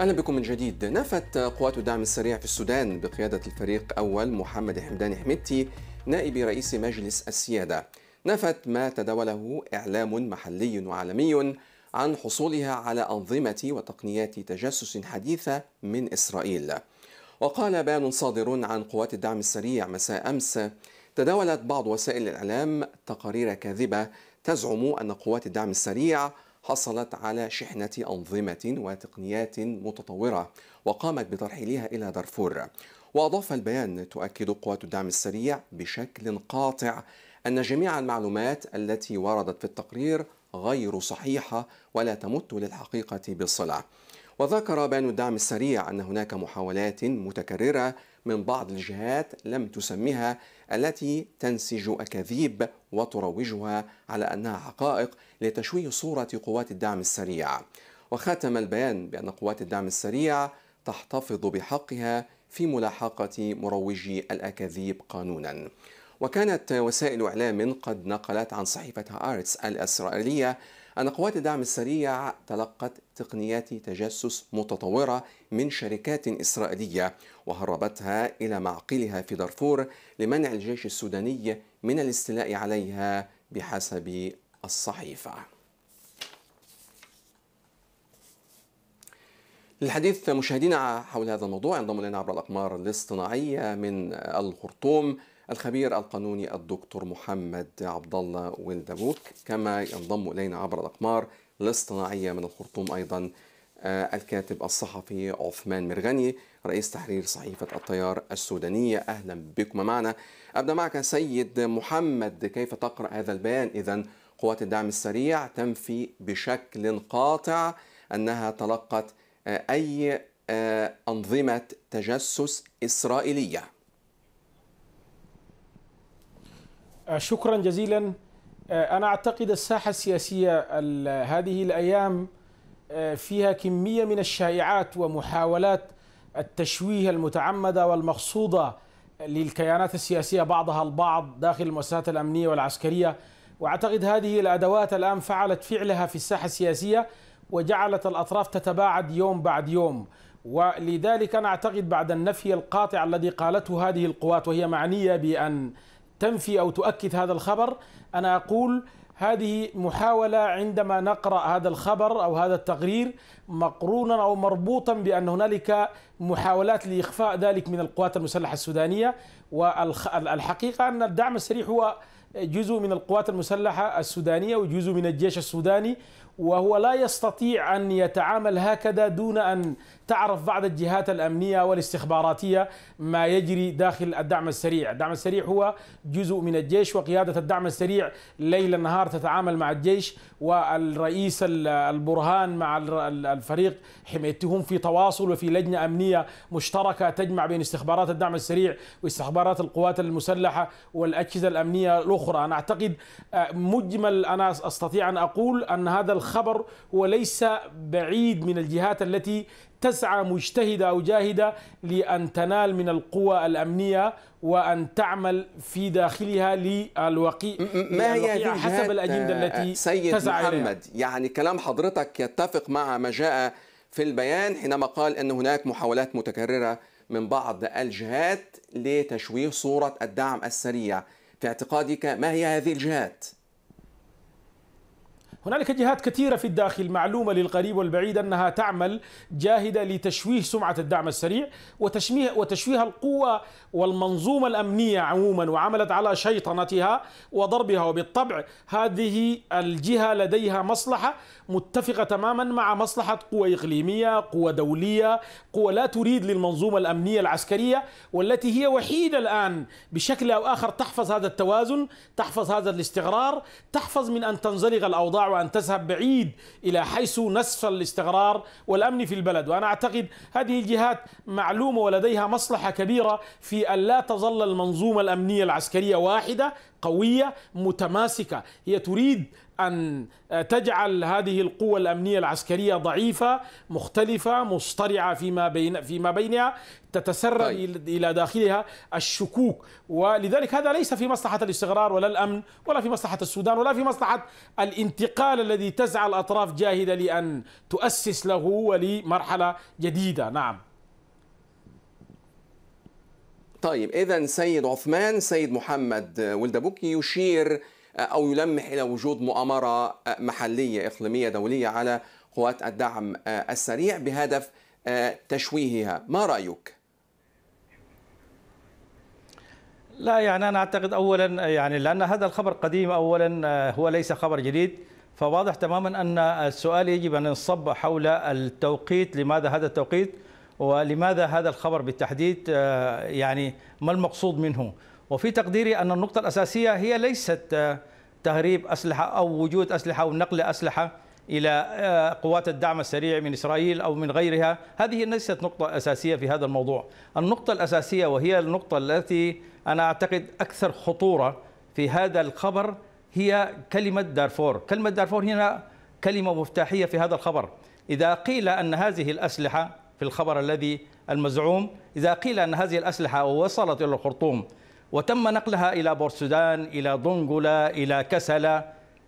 اهلا بكم من جديد نفت قوات الدعم السريع في السودان بقياده الفريق اول محمد حمدان حمدتي نائب رئيس مجلس السياده نفت ما تداوله اعلام محلي وعالمي عن حصولها على انظمه وتقنيات تجسس حديثه من اسرائيل وقال بيان صادر عن قوات الدعم السريع مساء امس تداولت بعض وسائل الاعلام تقارير كاذبه تزعم ان قوات الدعم السريع حصلت على شحنة أنظمة وتقنيات متطورة وقامت بترحيلها إلى دارفور وأضاف البيان تؤكد قوات الدعم السريع بشكل قاطع أن جميع المعلومات التي وردت في التقرير غير صحيحة ولا تمت للحقيقة بالصلة وذكر بيان الدعم السريع أن هناك محاولات متكررة من بعض الجهات لم تسمها التي تنسج اكاذيب وتروجها على انها حقائق لتشويه صوره قوات الدعم السريع وختم البيان بان قوات الدعم السريع تحتفظ بحقها في ملاحقه مروجي الاكاذيب قانونا وكانت وسائل إعلام قد نقلت عن صحيفة هارتس الإسرائيلية أن قوات الدعم السريع تلقت تقنيات تجسس متطورة من شركات إسرائيلية وهربتها إلى معقلها في دارفور لمنع الجيش السوداني من الاستيلاء عليها بحسب الصحيفة. للحديث مشاهدينا حول هذا الموضوع ينضم الينا عبر الاقمار الاصطناعيه من الخرطوم الخبير القانوني الدكتور محمد عبد الله ولدبوك كما ينضم الينا عبر الاقمار الاصطناعيه من الخرطوم ايضا آه، الكاتب الصحفي عثمان مرغني رئيس تحرير صحيفة التيار السودانية أهلا بكم معنا أبدأ معك سيد محمد كيف تقرأ هذا البيان إذا قوات الدعم السريع تنفي بشكل قاطع أنها تلقت آه، أي آه، أنظمة تجسس إسرائيلية آه، شكرا جزيلا آه، أنا أعتقد الساحة السياسية هذه الأيام آه، فيها كمية من الشائعات ومحاولات التشويه المتعمدة والمقصودة للكيانات السياسية بعضها البعض داخل المؤسسات الأمنية والعسكرية وأعتقد هذه الأدوات الآن فعلت فعلها في الساحة السياسية وجعلت الأطراف تتباعد يوم بعد يوم ولذلك أنا أعتقد بعد النفي القاطع الذي قالته هذه القوات وهي معنية بأن تنفي أو تؤكد هذا الخبر أنا أقول هذه محاولة عندما نقرأ هذا الخبر أو هذا التقرير مقرونا أو مربوطا بأن هنالك محاولات لإخفاء ذلك من القوات المسلحة السودانية والحقيقة أن الدعم السريع هو جزء من القوات المسلحة السودانية وجزء من الجيش السوداني وهو لا يستطيع أن يتعامل هكذا دون أن تعرف بعض الجهات الأمنية والاستخباراتية ما يجري داخل الدعم السريع الدعم السريع هو جزء من الجيش وقيادة الدعم السريع ليل نهار تتعامل مع الجيش والرئيس البرهان مع الفريق حمايتهم في تواصل وفي لجنة أمنية مشتركة تجمع بين استخبارات الدعم السريع واستخبارات القوات المسلحة والأجهزة الأمنية الأخرى أنا أعتقد آه، مجمل أنا أستطيع أن أقول أن هذا الخ الخبر هو ليس بعيد من الجهات التي تسعى مجتهدة أو جاهدة لأن تنال من القوى الأمنية وأن تعمل في داخلها للوقي ما هي حسب الأجندة آه، التي سيد تسعى محمد إليها. يعني كلام حضرتك يتفق مع ما جاء في البيان حينما قال أن هناك محاولات متكررة من بعض الجهات لتشويه صورة الدعم السريع في اعتقادك ما هي هذه الجهات؟ هنالك جهات كثيرة في الداخل معلومة للقريب والبعيد أنها تعمل جاهدة لتشويه سمعة الدعم السريع وتشويه وتشويه القوة والمنظومة الأمنية عموما وعملت على شيطنتها وضربها وبالطبع هذه الجهة لديها مصلحة متفقة تماما مع مصلحة قوى إقليمية قوى دولية قوى لا تريد للمنظومة الأمنية العسكرية والتي هي وحيدة الآن بشكل أو آخر تحفظ هذا التوازن تحفظ هذا الاستقرار تحفظ من أن تنزلق الأوضاع وأن تذهب بعيد إلى حيث نسف الاستقرار والأمن في البلد وأنا أعتقد هذه الجهات معلومة ولديها مصلحة كبيرة في ألا تظل المنظومة الأمنية العسكرية واحدة قوية متماسكة هي تريد أن آه، تجعل هذه القوة الأمنية العسكرية ضعيفة مختلفة مصطرعة فيما بين فيما بينها تتسرب طيب. إلى داخلها الشكوك ولذلك هذا ليس في مصلحة الاستقرار ولا الأمن ولا في مصلحة السودان ولا في مصلحة الانتقال الذي تسعى الأطراف جاهدة لأن تؤسس له ولمرحلة جديدة نعم طيب إذا سيد عثمان سيد محمد آه، ولدبوكي يشير أو يلمح إلى وجود مؤامرة محلية إقليمية دولية على قوات الدعم السريع بهدف تشويهها ما رأيك؟ لا يعني أنا أعتقد أولا يعني لأن هذا الخبر قديم أولا آه، هو ليس خبر جديد فواضح تماما أن السؤال يجب أن ينصب حول التوقيت لماذا هذا التوقيت ولماذا هذا الخبر بالتحديد آه، يعني ما المقصود منه وفي تقديري أن النقطة الأساسية هي ليست آه، تهريب أسلحة أو وجود أسلحة أو نقل أسلحة إلى آه، قوات الدعم السريع من إسرائيل أو من غيرها هذه ليست نقطة أساسية في هذا الموضوع النقطة الأساسية وهي النقطة التي أنا أعتقد أكثر خطورة في هذا الخبر هي كلمة دارفور كلمة دارفور هنا كلمة مفتاحية في هذا الخبر إذا قيل أن هذه الأسلحة في الخبر الذي المزعوم إذا قيل أن هذه الأسلحة وصلت إلى الخرطوم وتم نقلها إلى بورسودان إلى دونغولا إلى كسلا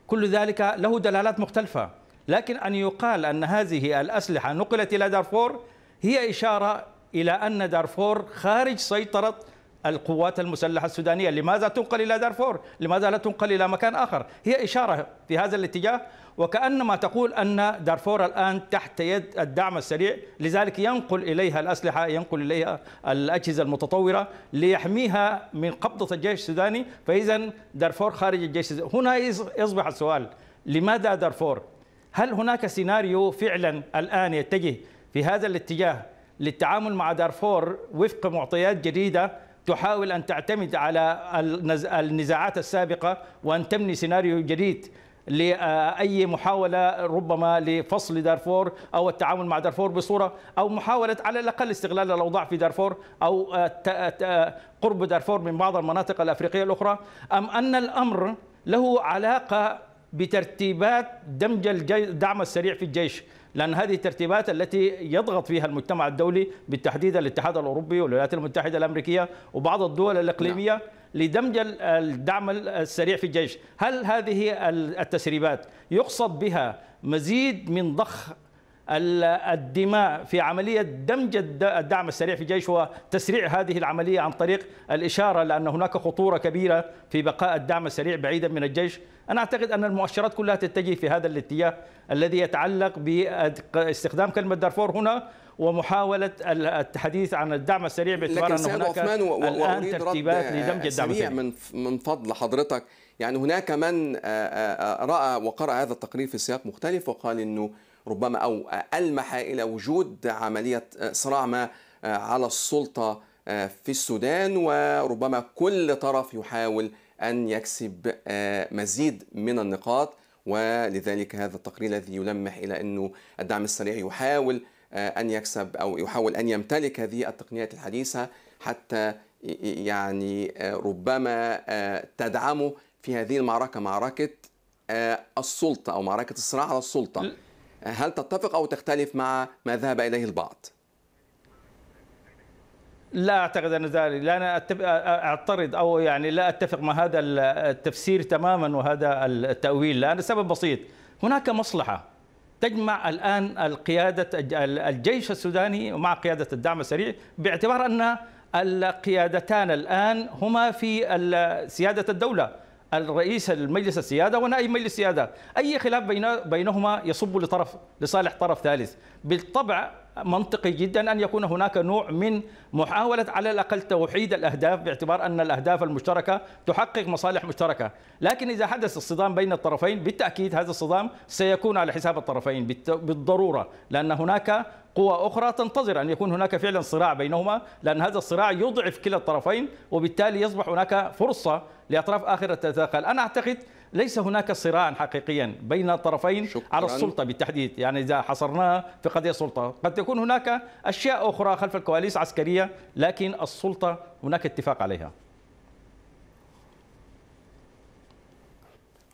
كل ذلك له دلالات مختلفة لكن أن يقال أن هذه الأسلحة نقلت إلى دارفور هي إشارة إلى أن دارفور خارج سيطرة القوات المسلحة السودانية لماذا تنقل إلى دارفور لماذا لا تنقل إلى مكان آخر هي إشارة في هذا الاتجاه وكأنما تقول أن دارفور الآن تحت يد الدعم السريع لذلك ينقل إليها الأسلحة ينقل إليها الأجهزة المتطورة ليحميها من قبضة الجيش السوداني فإذا دارفور خارج الجيش السوداني. هنا يصبح السؤال لماذا دارفور هل هناك سيناريو فعلا الآن يتجه في هذا الاتجاه للتعامل مع دارفور وفق معطيات جديدة تحاول أن تعتمد على النزاعات السابقة وأن تبني سيناريو جديد لأي محاولة ربما لفصل دارفور أو التعامل مع دارفور بصورة أو محاولة على الأقل استغلال الأوضاع في دارفور أو قرب دارفور من بعض المناطق الأفريقية الأخرى أم أن الأمر له علاقة بترتيبات دمج الدعم السريع في الجيش لأن هذه الترتيبات التي يضغط فيها المجتمع الدولي بالتحديد الاتحاد الأوروبي والولايات المتحدة الأمريكية وبعض الدول الإقليمية نعم. لدمج الدعم السريع في الجيش هل هذه التسريبات يقصد بها مزيد من ضخ الدماء في عملية دمج الدعم السريع في الجيش وتسريع هذه العملية عن طريق الإشارة لأن هناك خطورة كبيرة في بقاء الدعم السريع بعيدا من الجيش أنا أعتقد أن المؤشرات كلها تتجه في هذا الاتجاه الذي يتعلق باستخدام كلمة دارفور هنا ومحاولة الحديث عن الدعم السريع باعتبار أن هناك الآن ترتيبات لدمج الدعم السريع من فضل حضرتك يعني هناك من آه، آه، آه، رأى وقرأ هذا التقرير في سياق مختلف وقال أنه ربما أو ألمح إلى وجود عملية آه، صراع ما آه، على السلطة آه، في السودان وربما كل طرف يحاول أن يكسب مزيد من النقاط ولذلك هذا التقرير الذي يلمح إلى أنه الدعم السريع يحاول أن يكسب أو يحاول أن يمتلك هذه التقنيات الحديثة حتى يعني ربما تدعمه في هذه المعركة معركة السلطة أو معركة الصراع على السلطة هل تتفق أو تختلف مع ما ذهب إليه البعض؟ لا اعتقد ان ذلك لا انا اعترض او يعني لا اتفق مع هذا التفسير تماما وهذا التاويل لان السبب بسيط هناك مصلحه تجمع الان القياده الجيش السوداني مع قياده الدعم السريع باعتبار ان القيادتان الان هما في سياده الدوله الرئيس المجلس السياده ونائب مجلس السياده اي خلاف بينهما يصب لطرف لصالح طرف ثالث بالطبع منطقي جدا أن يكون هناك نوع من محاولة على الأقل توحيد الأهداف باعتبار أن الأهداف المشتركة تحقق مصالح مشتركة لكن إذا حدث الصدام بين الطرفين بالتأكيد هذا الصدام سيكون على حساب الطرفين بالضرورة لأن هناك قوى أخرى تنتظر أن يكون هناك فعلا صراع بينهما لأن هذا الصراع يضعف كلا الطرفين وبالتالي يصبح هناك فرصة لأطراف آخر تتداخل أنا أعتقد ليس هناك صراعا حقيقيا بين الطرفين على السلطة بالتحديد يعني إذا حصرناها في قضية السلطة قد تكون هناك أشياء أخرى خلف الكواليس عسكرية لكن السلطة هناك اتفاق عليها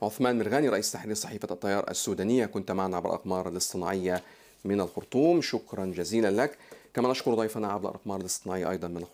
عثمان مرغاني رئيس تحرير صحيفة التيار السودانية كنت معنا عبر الأقمار الاصطناعية من الخرطوم شكرا جزيلا لك كما نشكر ضيفنا عبر الأقمار الاصطناعية أيضا من الخرطوم